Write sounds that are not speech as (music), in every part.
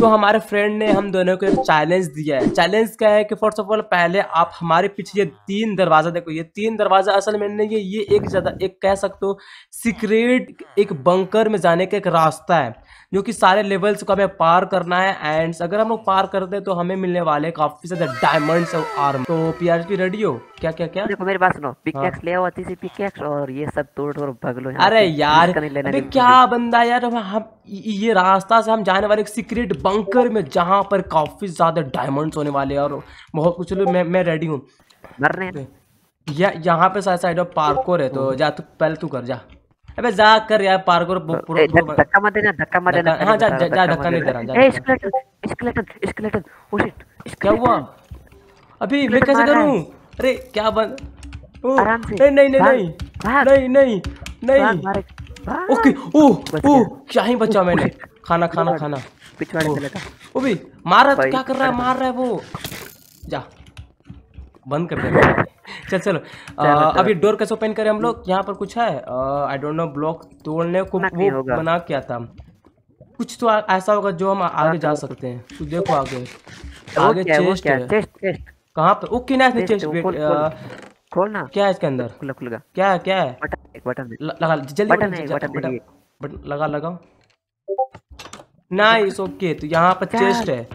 तो हमारे फ्रेंड ने हम दोनों को एक चैलेंज दिया है चैलेंज क्या है कि फर्स्ट ऑफ ऑल पहले आप हमारे पीछे ये तीन दरवाज़ा देखो ये तीन दरवाज़ा असल में नहीं है ये एक ज़्यादा एक कह सकते हो सीक्रेट एक बंकर में जाने का एक रास्ता है जो कि सारे लेवल्स को हमें पार करना है एंड अगर हम लोग पार करते हैं तो हमें मिलने वाले काफी ज्यादा डायमंड्स और आर्म तो पीआरपी रेडी हो क्या क्या क्या देखो मेरे पास नो पिकेक्स ले आओ पिकेक्स और ये सब तोड़ तोड़ भगलो अरे यार क्या बंदा यार हम ये रास्ता से हम जाने वाले एक सीक्रेट बंकर में जहाँ पर काफी ज्यादा डायमंड्स होने वाले और बहुत कुछ मैं मैं रेडी हूँ यहाँ पे साइड साइड पार्कोर है तो जा तू पहले तू कर जा अबे जा कर यार पार्कोर धक्का मत देना धक्का मत देना हां जा जा धक्का नहीं दे रहा a skeleton skeleton skeleton oh shit क्या हुआ अभी मैं कैसे करूं अरे क्या बन आराम से नहीं नहीं नहीं नहीं नहीं नहीं ओके ओ ओ क्या ही बचा मैंने खाना खाना खाना पिछवाड़े से था ओ भी मार तो क्या कर रहा है मार रहा है वो जा बंद कर दे (laughs) चल (laughs) चलो अभी डोर कैसे ओपन करें हम लोग यहाँ पर कुछ है आई डोंट नो ब्लॉक तोड़ने को वो बना क्या था कुछ तो ऐसा होगा जो हम आगे जा सकते हैं तो देखो आगे आगे कहाँ पर ओके ना इसने खोल ना क्या है इसके अंदर खुला खुला क्या है क्या है बटन लगा जल्दी बटन बटन लगा लगाओ नाइस ओके तो यहाँ पर चेस्ट है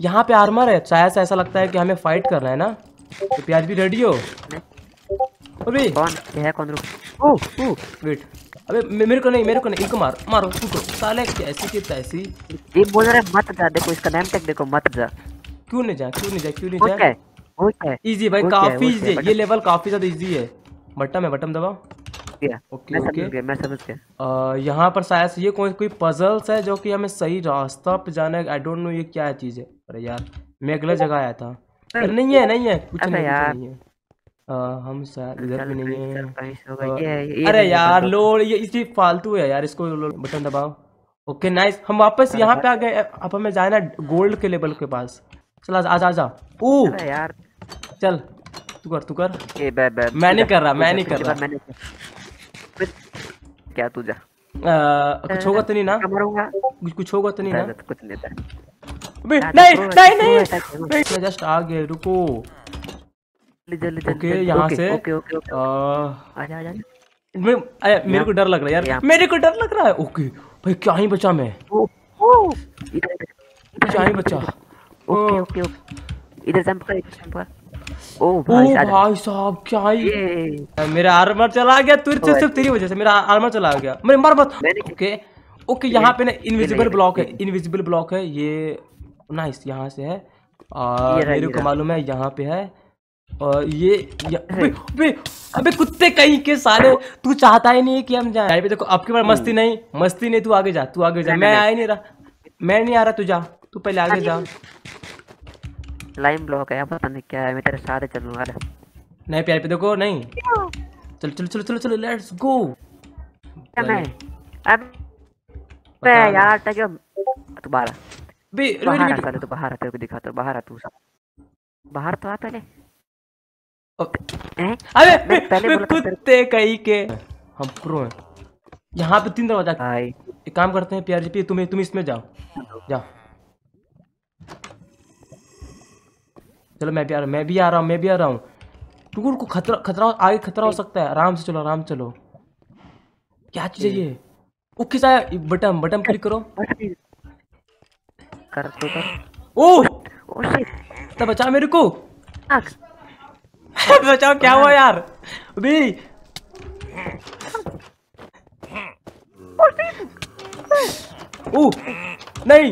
यहाँ पे आर्मर है शायद ऐसा लगता है कि हमें फाइट करना है ना तो प्याज भी रेडी हो अबे कौन ये है कौन रुक ओ ओ वेट अबे मेरे को नहीं मेरे को नहीं इनको मार मारो इनको साले कैसी की तैसी ये बोल रहा है मत जा देखो इसका नेम टैग देखो मत जा क्यों नहीं जा क्यों नहीं जा क्यों नहीं जा ओके ओके इजी भाई काफी इजी है ये लेवल काफी ज्यादा इजी है बटन है बटन दबाओ ओके ओके मैं समझ गया यहाँ पर शायद ये कोई कोई पजल्स है जो कि हमें सही रास्ता पे जाना है आई डोंट नो ये क्या चीज़ है अरे यार मैं अगला जगह आया था नहीं है नहीं है कुछ नहीं यार आ, हाँ, हम सर इधर भी नहीं है हाँ। अरे यार लोड ये इसी फालतू है यार इसको बटन दबाओ ओके नाइस हम वापस यहाँ पे आ गए अब हमें जाना गोल्ड के लेवल के पास चल आज आ जा यार चल तू कर तू कर मैं नहीं कर रहा मैं नहीं कर रहा क्या तू जा कुछ होगा तो नहीं ना कुछ होगा तो नहीं ना कुछ नहीं नहीं नहीं नहीं मैं जस्ट आ गया रुको जल्दी ओके यहाँ से ओके ओके ओके आजा आजा मेरे को डर लग रहा है यार मेरे को डर लग रहा है ओके भाई क्या ही बचा मैं क्या ही बचा ओके ओके इधर जंप कर जंप कर ओ भाई साहब क्या ही मेरा आर्मर चला गया तुर से सिर्फ तेरी वजह से मेरा आर्मर चला गया मेरे मर मत ओके ओके यहाँ पे ना इनविजिबल ब्लॉक है इनविजिबल ब्लॉक है ये ना इस यहाँ से है और मेरे को मालूम है यहाँ पे है और ये अबे, अबे, कुत्ते कहीं के सारे तू चाहता ही नहीं कि हम जाए अरे देखो आपके पास मस्ती हम्म। नहीं मस्ती नहीं तू आगे जा तू आगे जा मैं आ ही नहीं रहा मैं नहीं आ रहा तू जा तू पहले आगे जा लाइन ब्लॉक है पता नहीं क्या है मैं तेरे साथ चलूंगा नहीं प्यार पे देखो नहीं चल चल चल चल चल लेट्स गो नहीं अब यार तक दोबारा बे बाहर आ साले तो बाहर आते हुए दिखाता बाहर आ तू बाहर तो आ पहले अबे पहले कुत्ते कहीं के हम प्रो हैं यहाँ पे तीन दरवाजा हाय एक काम करते हैं प्यार जी तुम तुम इसमें जाओ जाओ चलो मैं भी आ रहा मैं भी आ रहा हूँ मैं भी आ रहा हूँ रुको रुको खतरा खतरा आगे खतरा हो सकता है आराम से चलो आराम चलो क्या चीज़ है ये ओके साहब बटन बटन क्लिक करो कर तू तो ओ ओ शिट तो बचा मेरे को (laughs) बचाओ क्या हुआ यार अभी ओ नहीं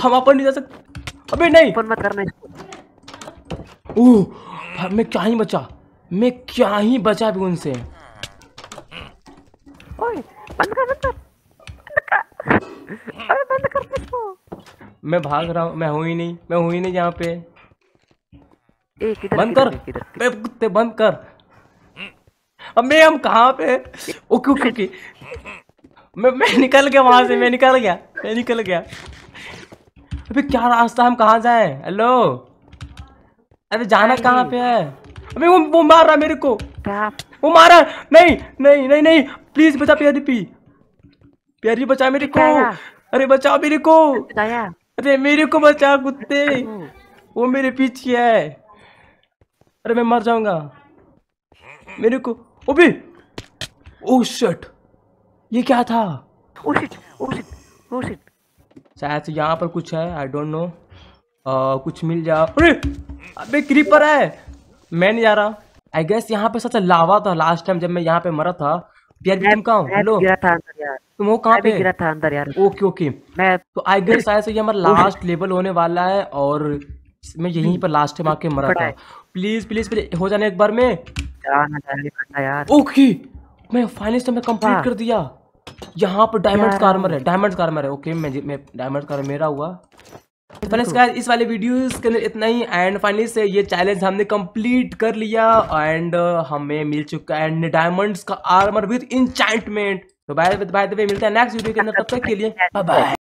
हम अपन नहीं जा सकते अबे नहीं अपन मत करना इसको ओ मैं क्या ही बचा मैं क्या ही बचा भी उनसे ओए बंद कर बंद कर बंद कर मैं भाग रहा हूँ मैं हूँ ही नहीं मैं हूँ ही नहीं यहाँ पे बंद कर कुत्ते बंद कर मैं हम कहाँ पे ओके ओके ओके मैं मैं निकल गया वहां से मैं निकल गया मैं निकल गया अबे क्या रास्ता हम कहाँ जाए हेलो अरे जाना कहाँ पे है अबे वो वो मार रहा मेरे को वो मारा नहीं नहीं नहीं नहीं प्लीज बचा प्यारी पी प्यारी बचा मेरे को अरे बचाओ मेरे को अरे मेरे को बचा कुत्ते वो मेरे पीछे है अरे मैं मर जाऊंगा मेरे को ओबे ओ शट ये क्या था oh shit oh shit oh shit शायद यहाँ पर कुछ है आई डोंट नो कुछ मिल जा अरे अबे क्रीपर है मैं नहीं जा रहा आई गेस यहाँ पे सच लावा था लास्ट टाइम जब मैं यहाँ पे मरा था यार तुम कहाँ हेलो गिरा था अंदर यार तुम कहाँ पे गिरा था अंदर यार ओके ओके मैं तो आई गेस (laughs) ये हमारा लास्ट लेवल होने वाला है और मैं यहीं पर लास्ट टाइम आके मरा था प्लीज प्लीज प्लीज हो जाने एक बार में ओके मैं फाइनली तो मैं कंप्लीट हाँ। कर दिया यहाँ पर डायमंड्स कार्मर है डायमंड्स कार्मर है ओके मैं मैं डायमंड्स कार्मर मेरा हुआ फ्रेंड्स तो गाइस इस वाले वीडियोस के अंदर इतना ही एंड फाइनली से ये चैलेंज हमने कंप्लीट कर लिया एंड uh, हमें मिल चुका है डायमंड्स का आर्मर विद इंचाइटमेंट तो बाय बाय मिलते हैं नेक्स्ट वीडियो के अंदर तब तक के लिए बाय